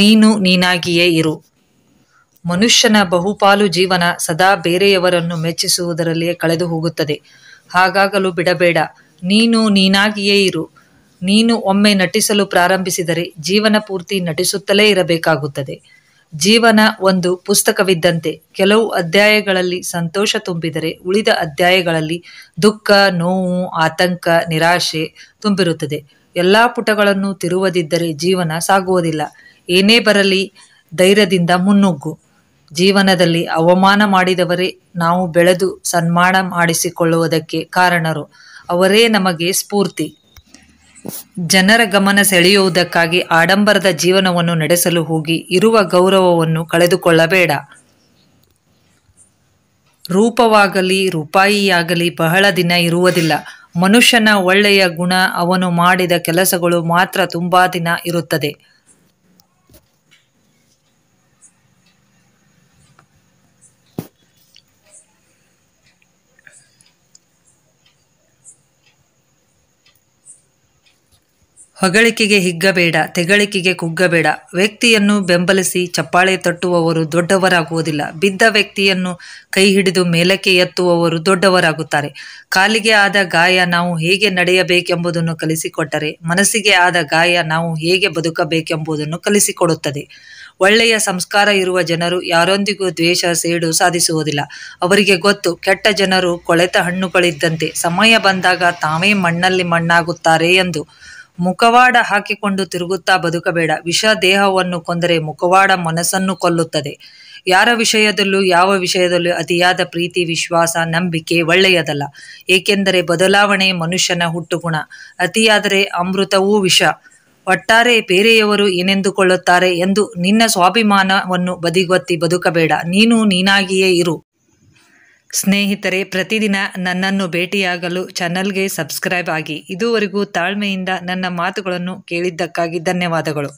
ನೀನು ನೀನಾಗಿಯೇ ಇರು ಮನುಷ್ಯನ ಬಹುಪಾಲು ಜೀವನ ಸದಾ ಬೇರೆಯವರನ್ನು ಮೆಚ್ಚಿಸುವುದರಲ್ಲಿಯೇ ಕಳೆದು ಹೋಗುತ್ತದೆ ಹಾಗಾಗಲು ಬಿಡಬೇಡ ನೀನು ನೀನಾಗಿಯೇ ಇರು ನೀನು ಒಮ್ಮೆ ನಟಿಸಲು ಪ್ರಾರಂಭಿಸಿದರೆ ಜೀವನ ಪೂರ್ತಿ ನಟಿಸುತ್ತಲೇ ಇರಬೇಕಾಗುತ್ತದೆ ಜೀವನ ಒಂದು ಪುಸ್ತಕವಿದ್ದಂತೆ ಕೆಲವು ಅಧ್ಯಾಯಗಳಲ್ಲಿ ಸಂತೋಷ ತುಂಬಿದರೆ ಉಳಿದ ಅಧ್ಯಾಯಗಳಲ್ಲಿ ದುಃಖ ನೋವು ಆತಂಕ ನಿರಾಶೆ ತುಂಬಿರುತ್ತದೆ ಎಲ್ಲಾ ಪುಟಗಳನ್ನು ತಿರುವದಿದ್ದರೆ ಜೀವನ ಸಾಗುವುದಿಲ್ಲ ಏನೇ ಬರಲಿ ಧೈರ್ಯದಿಂದ ಮುನ್ನುಗ್ಗು ಜೀವನದಲ್ಲಿ ಅವಮಾನ ಮಾಡಿದವರೇ ನಾವು ಬೆಳೆದು ಸನ್ಮಾನ ಮಾಡಿಸಿಕೊಳ್ಳುವುದಕ್ಕೆ ಕಾರಣರು ಅವರೇ ನಮಗೆ ಸ್ಫೂರ್ತಿ ಜನರ ಗಮನ ಸೆಳೆಯುವುದಕ್ಕಾಗಿ ಆಡಂಬರದ ಜೀವನವನ್ನು ನಡೆಸಲು ಹೋಗಿ ಇರುವ ಗೌರವವನ್ನು ಕಳೆದುಕೊಳ್ಳಬೇಡ ರೂಪವಾಗಲಿ ರೂಪಾಯಿಯಾಗಲಿ ಬಹಳ ದಿನ ಇರುವುದಿಲ್ಲ ಮನುಷ್ಯನ ಒಳ್ಳೆಯ ಗುಣ ಅವನು ಮಾಡಿದ ಕೆಲಸಗಳು ಮಾತ್ರ ತುಂಬಾ ದಿನ ಇರುತ್ತದೆ ಹೊಗಳಿಕೆಗೆ ಹಿಗ್ಗಬೇಡ ತೆಗಳಿಕೆಗೆ ಕುಗ್ಗಬೇಡ ವ್ಯಕ್ತಿಯನ್ನು ಬೆಂಬಲಿಸಿ ಚಪ್ಪಾಳೆ ತಟ್ಟುವವರು ದೊಡ್ಡವರಾಗುವುದಿಲ್ಲ ಬಿದ್ದ ವ್ಯಕ್ತಿಯನ್ನು ಕೈ ಹಿಡಿದು ಮೇಲಕ್ಕೆ ಎತ್ತುವವರು ದೊಡ್ಡವರಾಗುತ್ತಾರೆ ಕಾಲಿಗೆ ಆದ ಗಾಯ ನಾವು ಹೇಗೆ ನಡೆಯಬೇಕೆಂಬುದನ್ನು ಕಲಿಸಿಕೊಟ್ಟರೆ ಮನಸ್ಸಿಗೆ ಆದ ಗಾಯ ನಾವು ಹೇಗೆ ಬದುಕಬೇಕೆಂಬುದನ್ನು ಕಲಿಸಿಕೊಡುತ್ತದೆ ಒಳ್ಳೆಯ ಸಂಸ್ಕಾರ ಇರುವ ಜನರು ಯಾರೊಂದಿಗೂ ದ್ವೇಷ ಸೇಡು ಸಾಧಿಸುವುದಿಲ್ಲ ಅವರಿಗೆ ಗೊತ್ತು ಕೆಟ್ಟ ಜನರು ಕೊಳೆತ ಹಣ್ಣುಗಳಿದ್ದಂತೆ ಸಮಯ ಬಂದಾಗ ತಾವೇ ಮಣ್ಣಲ್ಲಿ ಮಣ್ಣಾಗುತ್ತಾರೆ ಎಂದು ಮುಖವಾಡ ಹಾಕಿಕೊಂಡು ತಿರುಗುತ್ತಾ ಬದುಕಬೇಡ ವಿಷ ದೇಹವನ್ನು ಕೊಂದರೆ ಮುಖವಾಡ ಮನಸ್ಸನ್ನು ಕೊಲ್ಲುತ್ತದೆ ಯಾರ ವಿಷಯದಲ್ಲೂ ಯಾವ ವಿಷಯದಲ್ಲೂ ಅತಿಯಾದ ಪ್ರೀತಿ ವಿಶ್ವಾಸ ನಂಬಿಕೆ ಒಳ್ಳೆಯದಲ್ಲ ಏಕೆಂದರೆ ಬದಲಾವಣೆ ಮನುಷ್ಯನ ಹುಟ್ಟುಗುಣ ಅತಿಯಾದರೆ ಅಮೃತವೂ ವಿಷ ಒಟ್ಟಾರೆ ಬೇರೆಯವರು ಏನೆಂದುಕೊಳ್ಳುತ್ತಾರೆ ಎಂದು ನಿನ್ನ ಸ್ವಾಭಿಮಾನವನ್ನು ಬದಿಗೊತ್ತಿ ಬದುಕಬೇಡ ನೀನು ನೀನಾಗಿಯೇ ಇರು ಸ್ನೇಹಿತರೆ ಪ್ರತಿದಿನ ನನ್ನನ್ನು ಭೇಟಿಯಾಗಲು ಚಾನಲ್ಗೆ ಸಬ್ಸ್ಕ್ರೈಬ್ ಆಗಿ ಇದುವರೆಗೂ ತಾಳ್ಮೆಯಿಂದ ನನ್ನ ಮಾತುಗಳನ್ನು ಕೇಳಿದ್ದಕ್ಕಾಗಿ ಧನ್ಯವಾದಗಳು